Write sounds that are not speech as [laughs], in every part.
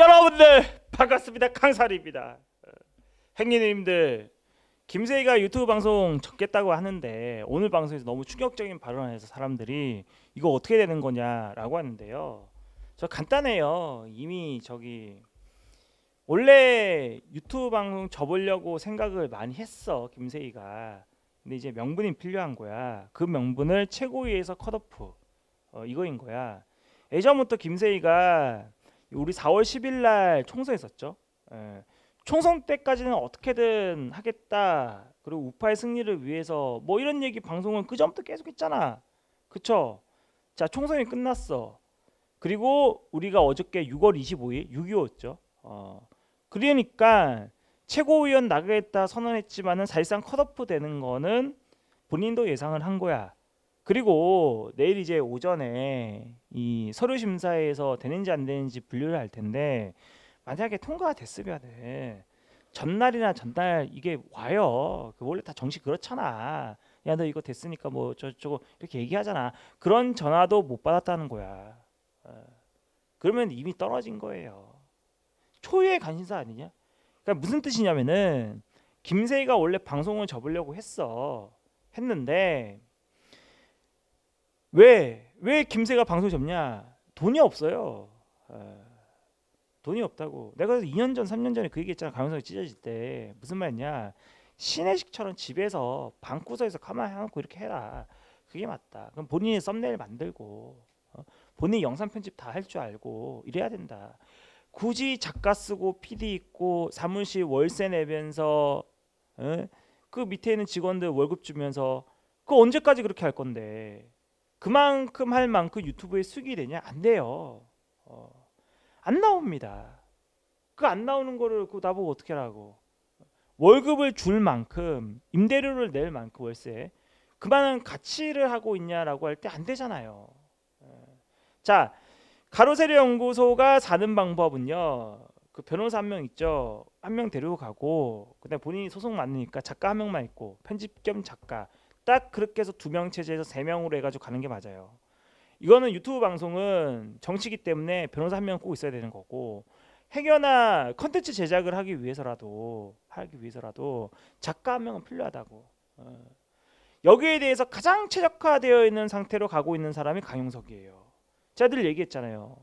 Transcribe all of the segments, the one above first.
여러분들 반갑습니다. 강살입니다. 행님들 김세희가 유튜브 방송 접겠다고 하는데 오늘 방송에서 너무 충격적인 발언을 해서 사람들이 이거 어떻게 되는 거냐라고 하는데요. 저 간단해요. 이미 저기 원래 유튜브 방송 접으려고 생각을 많이 했어 김세희가. 근데 이제 명분이 필요한 거야. 그 명분을 최고위에서 컷오프 어, 이거인 거야. 예전부터 김세희가 우리 4월 10일 날 총선 했었죠. 예. 총선 때까지는 어떻게든 하겠다. 그리고 우파의 승리를 위해서 뭐 이런 얘기 방송은 그전부터 계속 했잖아. 그쵸? 자 총선이 끝났어. 그리고 우리가 어저께 6월 25일 6.25였죠. 어. 그러니까 최고위원 나가겠다 선언했지만은 사실상 컷오프 되는 거는 본인도 예상을 한 거야. 그리고 내일 이제 오전에 이 서류 심사에서 되는지 안 되는지 분류를 할 텐데 만약에 통과됐으면은 전날이나 전날 이게 와요. 그 원래 다 정식 그렇잖아. 야 너 이거 됐으니까 뭐 저저거 이렇게 얘기하잖아. 그런 전화도 못 받았다는 거야. 어. 그러면 이미 떨어진 거예요. 초유의 관심사 아니냐? 그러니까 무슨 뜻이냐면은 김세희가 원래 방송을 접으려고 했어. 했는데 왜? 왜 김세가 방송이 접냐? 돈이 없어요. 아, 돈이 없다고. 내가 2년 전, 3년 전에 그 얘기했잖아. 강영석이 찢어질 때 무슨 말이냐? 시내식처럼 집에서 방구석에서 가만히 앉고 이렇게 해라. 그게 맞다. 그럼 본인이 썸네일 만들고 어? 본인 영상 편집 다 할 줄 알고 이래야 된다. 굳이 작가 쓰고 PD 있고 사무실 월세 내면서 어? 그 밑에 있는 직원들 월급 주면서 그 언제까지 그렇게 할 건데 그만큼 할 만큼 유튜브에 수익이 되냐? 안 돼요. 어, 안 나옵니다. 그 안 나오는 거를 그 나보고 어떻게 하라고? 월급을 줄 만큼 임대료를 낼 만큼 월세 그만한 가치를 하고 있냐라고 할 때 안 되잖아요. 예. 자, 가로세리 연구소가 사는 방법은요. 그 변호사 한 명 있죠. 한 명 데리고 가고 그다음 본인이 소송 맞으니까 작가 한 명만 있고 편집 겸 작가 딱 그렇게 해서 두 명 체제에서 세 명으로 해가지고 가는 게 맞아요. 이거는 유튜브 방송은 정치기 때문에 변호사 한 명 꼭 있어야 되는 거고 해결나 컨텐츠 제작을 하기 위해서라도 하기 위해서라도 작가 한 명은 필요하다고. 어. 여기에 대해서 가장 최적화되어 있는 상태로 가고 있는 사람이 강용석이에요. 제가 늘 얘기했잖아요.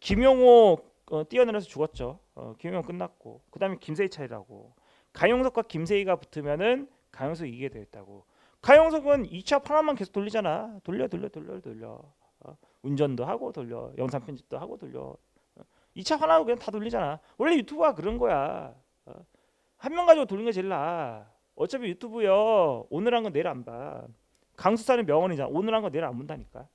김용호 어, 뛰어내려서 죽었죠. 어, 김용호 끝났고 그다음에 김세희 차이라고. 강용석과 김세희가 붙으면은 강용석 이기게 되었다고. 가영석은 2차 파란만 계속 돌리잖아. 돌려 돌려 돌려 돌려. 어? 운전도 하고 돌려. 영상 편집도 하고 돌려. 2차 어? 화나으 그냥 다 돌리잖아. 원래 유튜브가 그런 거야. 어? 한명 가지고 돌리는 게 제일 나아. 어차피 유튜브요. 오늘 한 건 내일 안 봐. 강수사는 명언이잖아. 오늘 한 건 내일 안 본다니까.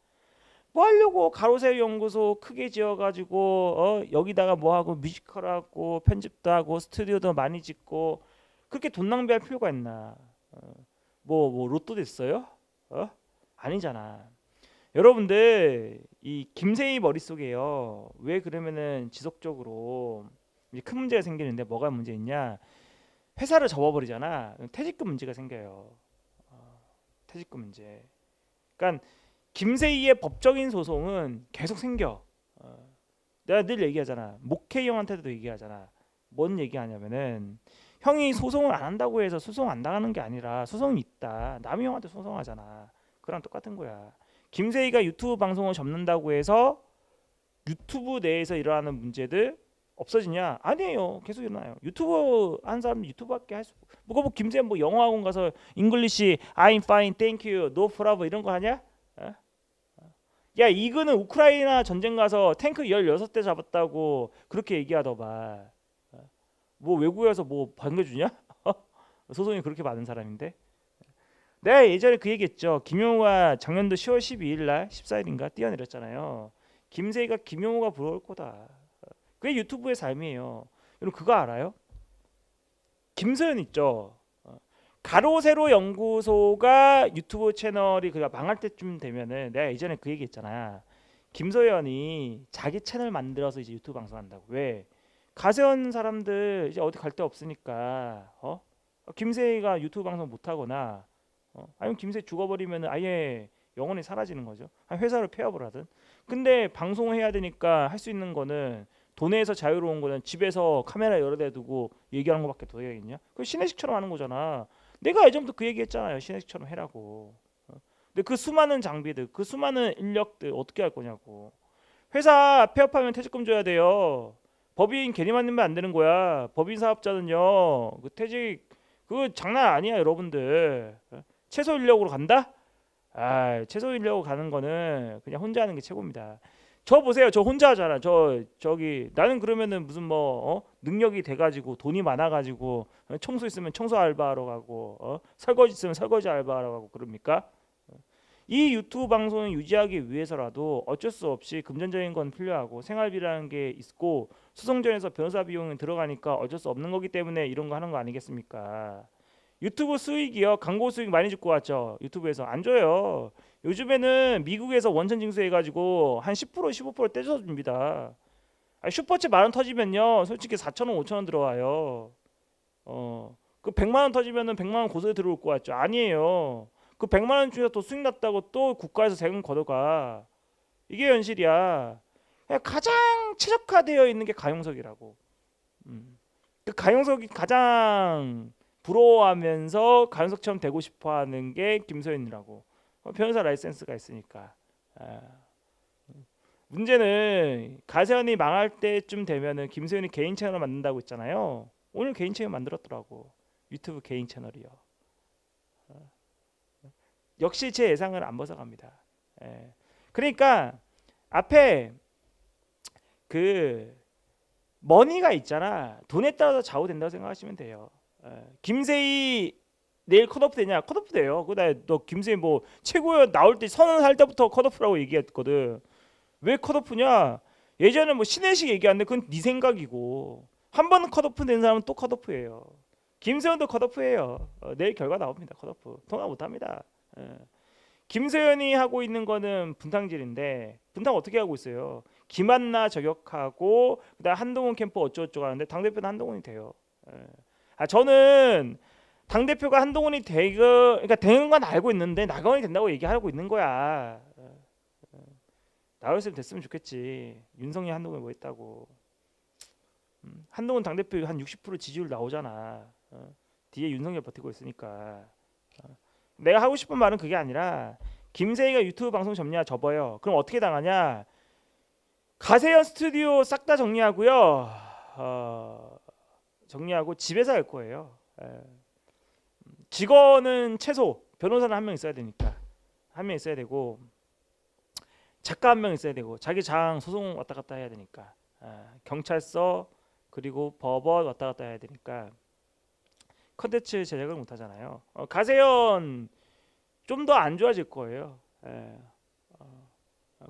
뭐 하려고 가로세 연구소 크게 지어가지고 어? 여기다가 뭐 하고 뮤지컬하고 편집도 하고 스튜디오도 많이 짓고 그렇게 돈 낭비할 필요가 있나? 뭐, 뭐 로또 됐어요? 어? 아니잖아. 여러분들 이 김세희 머릿속에요. 왜 그러면은 지속적으로 큰 문제가 생기는데 뭐가 문제 있냐? 회사를 접어버리잖아. 퇴직금 문제가 생겨요. 어, 퇴직금 문제. 그러니까 김세희의 법적인 소송은 계속 생겨. 어, 내가 늘 얘기하잖아. 목회 형한테도 얘기하잖아. 뭔 얘기하냐면은 형이 소송을 안 한다고 해서 소송 안 당하는 게 아니라 소송이 있다. 남이 형한테 소송하잖아. 그랑 똑같은 거야. 김세희가 유튜브 방송을 접는다고 해서 유튜브 내에서 일어나는 문제들 없어지냐? 아니에요. 계속 일어나요. 유튜브 한 사람 유튜브밖에 할 수. 뭐가 뭐김세희뭐 영어 학원 가서 잉글리시 I'm fine, thank you, no problem 이런 거 하냐? 어? 어. 야 이거는 우크라이나 전쟁 가서 탱크 16대 잡았다고 그렇게 얘기하더만 뭐 외국에서 뭐 반겨주냐? [laughs] 소송이 그렇게 많은 사람인데. 내가 네, 예전에 그 얘기했죠. 김용호가 작년도 10월 12일 날 14일인가 뛰어내렸잖아요. 김세희가 김용호가 부러울 거다. 그게 유튜브의 삶이에요. 여러분 그거 알아요? 김소연 있죠. 가로세로 연구소가 유튜브 채널이 그가 망할 때쯤 되면은 내가 예전에 그 얘기했잖아. 김소연이 자기 채널 만들어서 이제 유튜브 방송한다고. 왜? 가세한 사람들 이제 어디 갈 데 없으니까 어? 김세희가 유튜브 방송 못 하거나 어? 아니면 김세 희 죽어버리면 아예 영원히 사라지는 거죠. 회사를 폐업을 하든. 근데 방송을 해야 되니까 할 수 있는 거는 도내에서 자유로운 거는 집에서 카메라 여러 대 두고 얘기하는 것밖에 도대겠냐? 그신의식처럼 하는 거잖아. 내가 예전부터 그 얘기했잖아요. 신의식처럼 해라고. 어? 근데 그 수많은 장비들, 그 수많은 인력들 어떻게 할 거냐고. 회사 폐업하면 퇴직금 줘야 돼요. 법인 괜히 만내면안 되는 거야. 법인 사업자는요. 그 퇴직 그 장난 아니야, 여러분들. 어? 최소 인력으로 간다? 아, 최소 인력으로 가는 거는 그냥 혼자 하는 게 최고입니다. 저 보세요. 저 혼자 하잖아. 저 저기 나는 그러면은 무슨 뭐 어? 능력이 돼 가지고 돈이 많아 가지고 어? 청소 있으면 청소 알바하러 가고 어? 설거지 있으면 설거지 알바하러 가고 그럽니까? 이 유튜브 방송을 유지하기 위해서라도 어쩔 수 없이 금전적인 건 필요하고 생활비라는 게 있고 소송전에서 변호사 비용이 들어가니까 어쩔 수 없는 거기 때문에 이런 거 하는 거 아니겠습니까? 유튜브 수익이요. 광고 수익 많이 줄고 왔죠. 유튜브에서 안 줘요. 요즘에는 미국에서 원천 징수해 가지고 한 10% 15% 떼줘 줍니다. 슈퍼챗 만원 터지면요. 솔직히 4천원 5천원 들어와요. 어. 그 100만 원터지면 100만 원 고소에 들어올 것 같죠. 아니에요. 그 100만 원 중에서 또 수익 났다고 또 국가에서 세금 걷어가. 이게 현실이야. 예, 가장 최적화되어 있는 게 가용석이라고. 음. 그 가용석이 가장 부러워하면서 가용석처럼 되고 싶어하는 게 김소연이라고. 어, 변호사 라이센스가 있으니까. 아. 문제는 가세현이 망할 때쯤 되면은 김소연이 개인 채널 만든다고 했잖아요. 오늘 개인 채널 만들었더라고. 유튜브 개인 채널이요. 아. 역시 제 예상을 안 벗어갑니다. 예. 그러니까 앞에 그 머니가 있잖아. 돈에 따라서 좌우된다고 생각하시면 돼요. 에. 예. 김세희 내일 컷오프 되냐? 컷오프 돼요. 그다음에 너 김세희 뭐 최고야 나올 때 선언 할 때부터 컷오프라고 얘기했거든. 왜 컷오프냐? 예전에 뭐 신혜식 얘기하는데 그건 네 생각이고 한 번 컷오프 된 사람은 또 컷오프예요. 김세훈도 컷오프예요. 어, 내일 결과 나옵니다. 컷오프 통화 못합니다. 예. 김세연이 하고 있는 거는 분탕질인데 분탕 어떻게 하고 있어요? 김한나 저격하고 그다음 한동훈 캠프 어쩌고저쩌고 하는데 당 대표는 한동훈이 돼요. 예. 아 저는 당 대표가 한동훈이 되고 그러니까 되는 건 알고 있는데 나경원이 된다고 얘기하고 있는 거야. 예. 예. 나였으면 됐으면 좋겠지. 윤석열 한동훈뭐 했다고. 음, 한동훈 당 대표 한60% 지지율 나오잖아. 어, 뒤에 윤석열 버티고 있으니까. 어. 내가 하고 싶은 말은 그게 아니라 김세희가 유튜브 방송 접냐 접어요. 그럼 어떻게 당하냐? 가세현 스튜디오 싹 다 정리하고요. 어, 정리하고 집에서 할 거예요. 에. 예. 직원은 최소 변호사는 한 명 있어야 되니까 한 명 있어야 되고 작가 한 명 있어야 되고 자기 장 소송 왔다 갔다 해야 되니까 에. 예. 경찰서 그리고 법원 왔다 갔다 해야 되니까 컨텐츠 제작을 못 하잖아요. 어, 가세현 좀더 안 좋아질 거예요. 예. 어,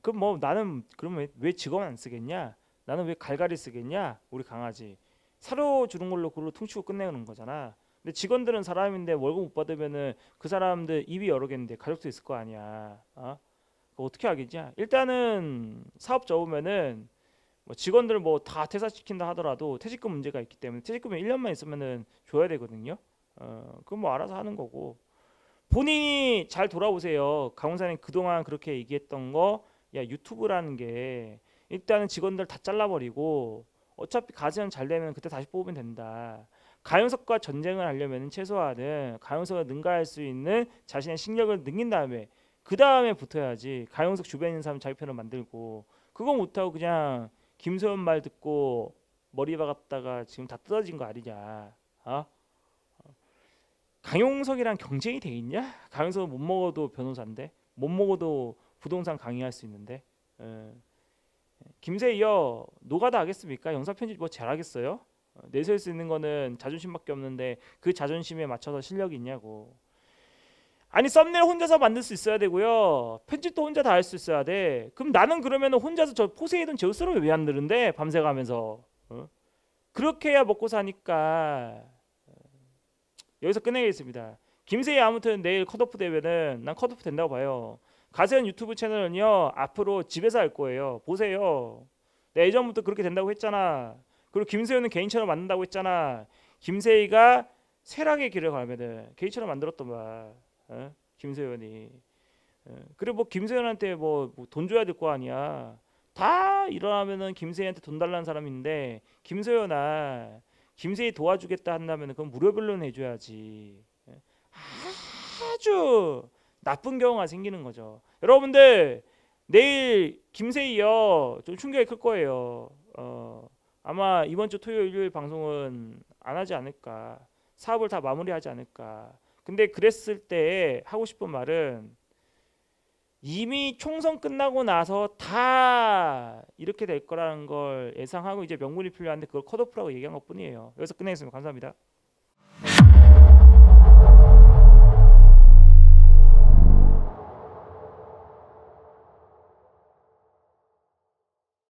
그럼 뭐 나는 그러면 왜 직원 안 쓰겠냐? 나는 왜 갈갈이 쓰겠냐? 우리 강아지 사료주는 걸로 그걸로 퉁치고 끝내는 거잖아. 근데 직원들은 사람인데 월급 못 받으면은 그 사람들 입이 여러 개인데 가족도 있을 거 아니야. 어? 어떻게 하겠냐? 일단은 사업 접으면은 뭐 직원들 뭐 다 퇴사시킨다 하더라도 퇴직금 문제가 있기 때문에 퇴직금이 1년만 있으면은 줘야 되거든요. 어, 그건 뭐 알아서 하는 거고 본인이 잘돌아오세요 강원사님 그동안 그렇게 얘기했던 거, 야 유튜브라는 게 일단은 직원들 다 잘라버리고 어차피 가세는잘 되면 그때 다시 뽑으면 된다. 가용석과 전쟁을 하려면 최소한은 가용석을 능가할 수 있는 자신의 실력을 능긴 다음에 그 다음에 붙어야지 가용석 주변에 있는 사람 자기 편을 만들고 그거 못하고 그냥 김소연말 듣고 머리 박았다가 지금 다 뜯어진 거 아니냐? 어? 강용석이랑 경쟁이 돼 있냐? 강용석은 못 먹어도 변호사인데 못 먹어도 부동산 강의할 수 있는데 예. 김세여 노가다 하겠습니까? 영상 편집 뭐 잘하겠어요? 어, 내세울 수 있는 거는 자존심밖에 없는데 그 자존심에 맞춰서 실력이 있냐고 아니 썸네일 혼자서 만들 수 있어야 되고요. 편집도 혼자 다 할 수 있어야 돼. 그럼 나는 그러면 혼자서 저 포세이돈 제우스를 왜안드는데 밤새가면서 어? 그렇게 해야 먹고 사니까 어, 여기서 끝내겠습니다. 김세희 아무튼 내일 컷오프 되면은 난 컷오프 된다고 봐요. 가세현 유튜브 채널은요 앞으로 집에서 할 거예요. 보세요. 내 예전부터 그렇게 된다고 했잖아. 그리고 김세희는 개인 채널 만든다고 했잖아. 김세희가 세락의 길을 가면은 개인 채널 만들었던 말. 어? 김세현이. 어? 그래 뭐 김세현한테 뭐돈 뭐 줘야 될 거 아니야. 다 일어나면은 김세현한테 돈 달라는 사람인데 김세현아 김세희 도와주겠다 한다면 그건 무료변론 해줘야지. 어? 아주 나쁜 경우가 생기는 거죠. 여러분들 내일 김세희요 좀 충격이 클 거예요. 어, 아마 이번 주 토요일 일요일 방송은 안 하지 않을까. 사업을 다 마무리하지 않을까. 근데 그랬을 때 하고 싶은 말은 이미 총선 끝나고 나서 다 이렇게 될 거라는 걸 예상하고 이제 명분이 필요한데 그걸 컷오프라고 얘기한 것뿐이에요. 여기서 끝내겠습니다. 감사합니다.